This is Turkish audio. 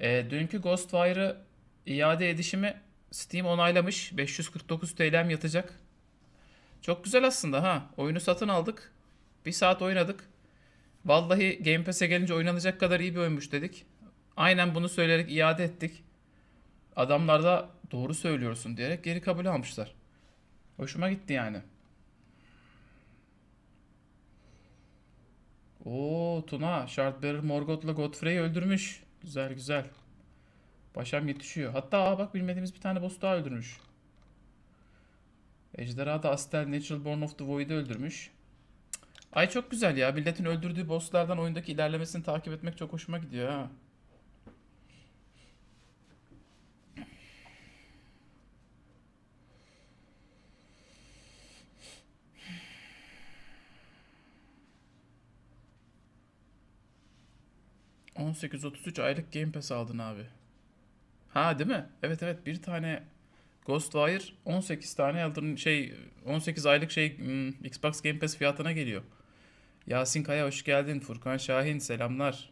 E, dünkü Ghostwire'ı iade edişimi Steam onaylamış. 549 TL'm yatacak. Çok güzel aslında ha. Oyunu satın aldık. Bir saat oynadık. Vallahi Game Pass'e gelince oynanacak kadar iyi bir oyunmuş dedik. Aynen bunu söyleyerek iade ettik. Adamlar da doğru söylüyorsun diyerek geri kabul almışlar. Hoşuma gitti yani. Oo Tuna, Shardbearer Morgoth'la Godfrey'i öldürmüş. Güzel güzel. Başam yetişiyor. Hatta aa bak bilmediğimiz bir tane boss daha öldürmüş. Ejderha da Astel Natural Born of the Void'i öldürmüş. Ay çok güzel ya. Milletin öldürdüğü bosslardan oyundaki ilerlemesini takip etmek çok hoşuma gidiyor ha. 18.33 aylık Game Pass aldın abi. Ha değil mi? Evet evet bir tane Ghostwire 18 tane aldın şey 18 aylık şey hmm, Xbox Game Pass fiyatına geliyor. Yasin Kaya hoş geldin. Furkan Şahin selamlar.